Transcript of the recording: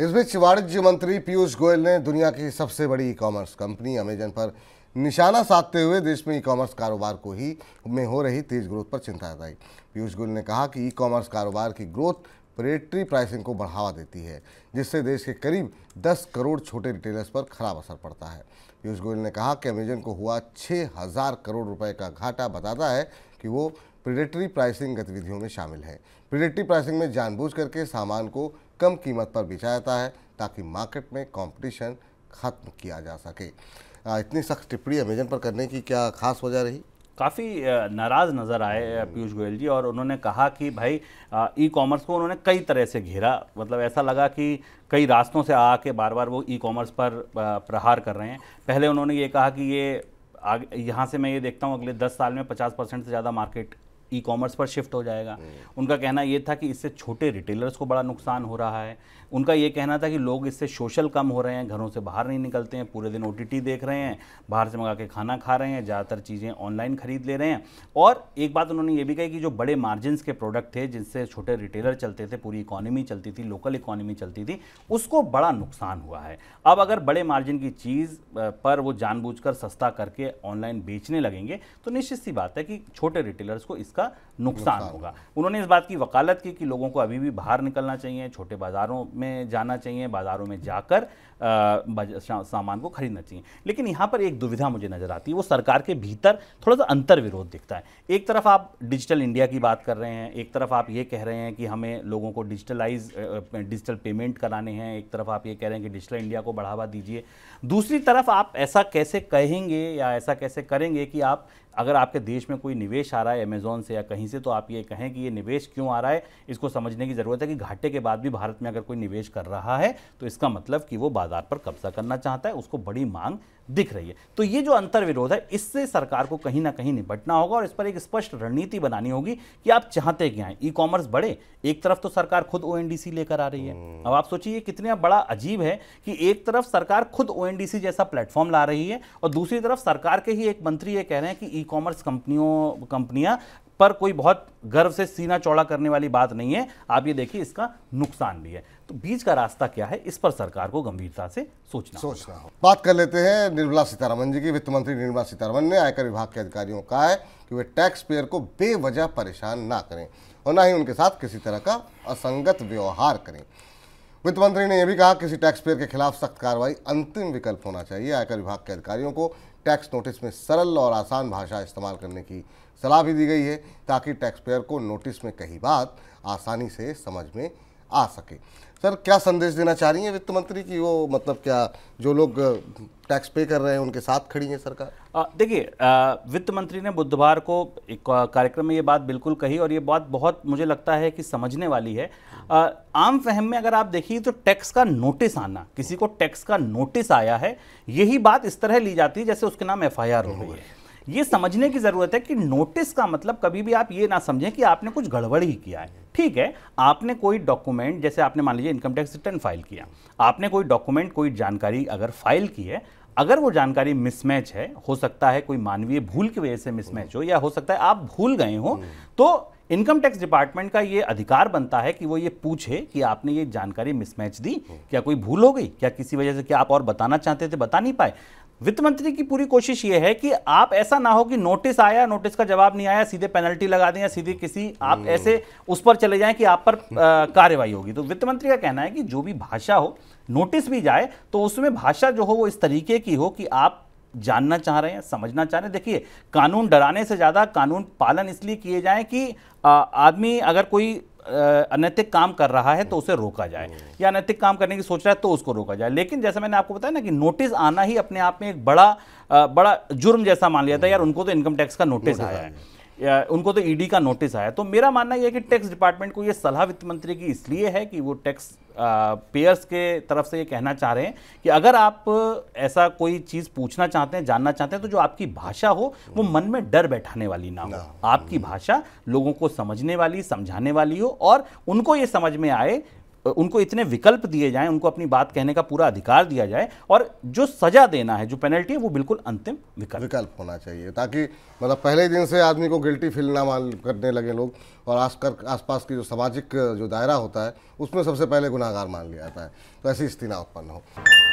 इस बीच वाणिज्य मंत्री पीयूष गोयल ने दुनिया की सबसे बड़ी ई कॉमर्स कंपनी अमेजन पर निशाना साधते हुए देश में ई कॉमर्स कारोबार को ही में हो रही तेज ग्रोथ पर चिंता जताई पीयूष गोयल ने कहा कि ई कॉमर्स कारोबार की ग्रोथ प्रेटरी प्राइसिंग को बढ़ावा देती है जिससे देश के करीब 10 करोड़ छोटे रिटेलर्स पर खराब असर पड़ता है पीयूष गोयल ने कहा कि अमेजन को हुआ हजार करोड़ रुपए का घाटा बताता है कि वो प्रिडेटरी प्राइसिंग गतिविधियों में शामिल है प्रिडेटरी प्राइसिंग में जानबूझ करके सामान को कम कीमत पर बेचा जाता है ताकि मार्केट में कॉम्पिटिशन खत्म किया जा सके इतनी सख्त टिप्पणी अमेजन पर करने की क्या खास वजह रही काफ़ी नाराज़ नज़र आए पीयूष गोयल जी और उन्होंने कहा कि भाई ई कॉमर्स को उन्होंने कई तरह से घेरा मतलब ऐसा लगा कि कई रास्तों से आके बार बार वो ई कॉमर्स पर प्रहार कर रहे हैं पहले उन्होंने ये कहा कि ये आगे यहाँ से मैं ये देखता हूँ अगले दस साल में पचास परसेंट से ज़्यादा मार्केट ई कॉमर्स पर शिफ्ट हो जाएगा उनका कहना ये था कि इससे छोटे रिटेलर्स को बड़ा नुकसान हो रहा है उनका ये कहना था कि लोग इससे सोशल कम हो रहे हैं घरों से बाहर नहीं निकलते हैं पूरे दिन ओ देख रहे हैं बाहर से मंगा के खाना खा रहे हैं ज़्यादातर चीज़ें ऑनलाइन खरीद ले रहे हैं और एक बात उन्होंने ये भी कही कि जो बड़े मार्जिनस के प्रोडक्ट थे जिनसे छोटे रिटेलर चलते थे पूरी इकोनॉमी चलती थी लोकल इकोनॉमी चलती थी उसको बड़ा नुकसान हुआ है अब अगर बड़े मार्जिन की चीज़ पर वो जानबूझ सस्ता करके ऑनलाइन बेचने लगेंगे तो निश्चित सी बात है कि छोटे रिटेलर्स को इस इसका नुकसान होगा उन्होंने इस बात की वकालत की कि लोगों को अभी भी बाहर निकलना चाहिए छोटे बाज़ारों में जाना चाहिए बाज़ारों में जाकर सामान को खरीदना चाहिए लेकिन यहाँ पर एक दुविधा मुझे नज़र आती है वो सरकार के भीतर थोड़ा सा अंतर विरोध दिखता है एक तरफ आप डिजिटल इंडिया की बात कर रहे हैं एक तरफ आप ये कह रहे हैं कि हमें लोगों को डिजिटलाइज डिजिटल पेमेंट कराने हैं एक तरफ आप ये कह रहे हैं कि डिजिटल इंडिया को बढ़ावा दीजिए दूसरी तरफ आप ऐसा कैसे कहेंगे या ऐसा कैसे करेंगे कि आप अगर आपके देश में कोई निवेश आ रहा है अमेज़ोन से या कहीं से तो आप ये कहें कि ये निवेश क्यों आ रहा है इसको समझने की ज़रूरत है कि घाटे के बाद भी भारत में अगर कोई निवेश कर रहा है तो इसका मतलब कि वो बाज़ार पर कब्जा करना चाहता है उसको बड़ी मांग दिख रही है तो ये जो विरोध है इससे सरकार को कहीं ना कहीं निपटना होगा और इस पर एक स्पष्ट रणनीति बनानी होगी कि आप चाहते क्या हैं ई कॉमर्स बढ़े एक तरफ तो सरकार खुद ओ लेकर आ रही है हम्म। अब आप सोचिए कितना बड़ा अजीब है कि एक तरफ सरकार खुद ओ जैसा प्लेटफॉर्म ला रही है और दूसरी तरफ सरकार के ही एक मंत्री ये कह रहे हैं कि ई ई कॉमर्स कंपनियों कंपनियां पर कोई बहुत गर्व से सीना चौड़ा करने वाली बात नहीं है आप ये देखिए इसका नुकसान भी है तो बीच का रास्ता क्या है इस पर सरकार को गंभीरता से सोचना सोचना हो बात कर लेते हैं निर्मला सीतारमन जी की वित्त मंत्री निर्मला सीतारमन ने आयकर विभाग के अधिकारियों का है कि वे टैक्स पेयर को बेवजह परेशान ना करें और ना ही उनके साथ किसी तरह का असंगत व्यवहार करें वित्त मंत्री ने यह भी कहा किसी टैक्स पेयर के खिलाफ सख्त कार्रवाई अंतिम विकल्प होना चाहिए आयकर विभाग के अधिकारियों को टैक्स नोटिस में सरल और आसान भाषा इस्तेमाल करने की सलाह भी दी गई है ताकि टैक्स पेयर को नोटिस में कही बात आसानी से समझ में आ सके सर क्या संदेश देना चाह रही हैं वित्त मंत्री की वो मतलब क्या जो लोग टैक्स पे कर रहे हैं उनके साथ खड़ी है सरकार देखिए वित्त मंत्री ने बुधवार को एक कार्यक्रम में ये बात बिल्कुल कही और ये बात बहुत मुझे लगता है कि समझने वाली है आ, आम फहम में अगर आप देखिए तो टैक्स का नोटिस आना किसी को टैक्स का नोटिस आया है यही बात इस तरह ली जाती है जैसे उसके नाम एफ हो आर ये समझने की ज़रूरत है कि नोटिस का मतलब कभी भी आप ये ना समझें कि आपने कुछ गड़बड़ ही किया है ठीक है आपने कोई डॉक्यूमेंट जैसे आपने मान लीजिए इनकम टैक्स रिटर्न फाइल किया आपने कोई डॉक्यूमेंट कोई जानकारी अगर फाइल की है अगर वो जानकारी मिसमैच है हो सकता है कोई मानवीय भूल की वजह से मिसमैच हो या हो सकता है आप भूल गए हो तो इनकम टैक्स डिपार्टमेंट का ये अधिकार बनता है कि वो ये पूछे कि आपने ये जानकारी मिसमैच दी क्या कोई भूल हो गई क्या किसी वजह से क्या आप और बताना चाहते थे बता नहीं पाए वित्त मंत्री की पूरी कोशिश यह है कि आप ऐसा ना हो कि नोटिस आया नोटिस का जवाब नहीं आया सीधे पेनल्टी लगा दें या सीधे किसी आप हम्म। ऐसे उस पर चले जाएं कि आप पर हम्म। कार्रवाई होगी तो वित्त मंत्री का कहना है कि जो भी भाषा हो नोटिस भी जाए तो उसमें भाषा जो हो वो इस तरीके की हो कि आप जानना चाह रहे हैं समझना चाह रहे हैं देखिए कानून डराने से ज़्यादा कानून पालन इसलिए किए जाए कि आदमी अगर कोई अनैतिक काम कर रहा है तो उसे रोका जाए हम्म। या अनैतिक काम करने की सोच रहा है तो उसको रोका जाए लेकिन जैसा मैंने आपको बताया ना कि नोटिस आना ही अपने आप में एक बड़ा बड़ा जुर्म जैसा मान लिया था हम्म। यार उनको तो इनकम टैक्स का नोटिस आया है उनको तो ईडी e का नोटिस आया तो मेरा मानना यह है कि टैक्स डिपार्टमेंट को ये सलाह वित्त मंत्री की इसलिए है कि वो टैक्स पेयर्स के तरफ से ये कहना चाह रहे हैं कि अगर आप ऐसा कोई चीज़ पूछना चाहते हैं जानना चाहते हैं तो जो आपकी भाषा हो वो मन में डर बैठाने वाली ना हो आपकी भाषा लोगों को समझने वाली समझाने वाली हो और उनको ये समझ में आए उनको इतने विकल्प दिए जाएं उनको अपनी बात कहने का पूरा अधिकार दिया जाए और जो सजा देना है जो पेनल्टी है वो बिल्कुल अंतिम विकल्प विकल्प होना चाहिए ताकि मतलब पहले दिन से आदमी को गिल्टी फील ना मान करने लगे लोग और आसकर कर आसपास की जो सामाजिक जो दायरा होता है उसमें सबसे पहले गुनाहगार मान लिया जाता है तो ऐसी स्थिति ना उत्पन्न हो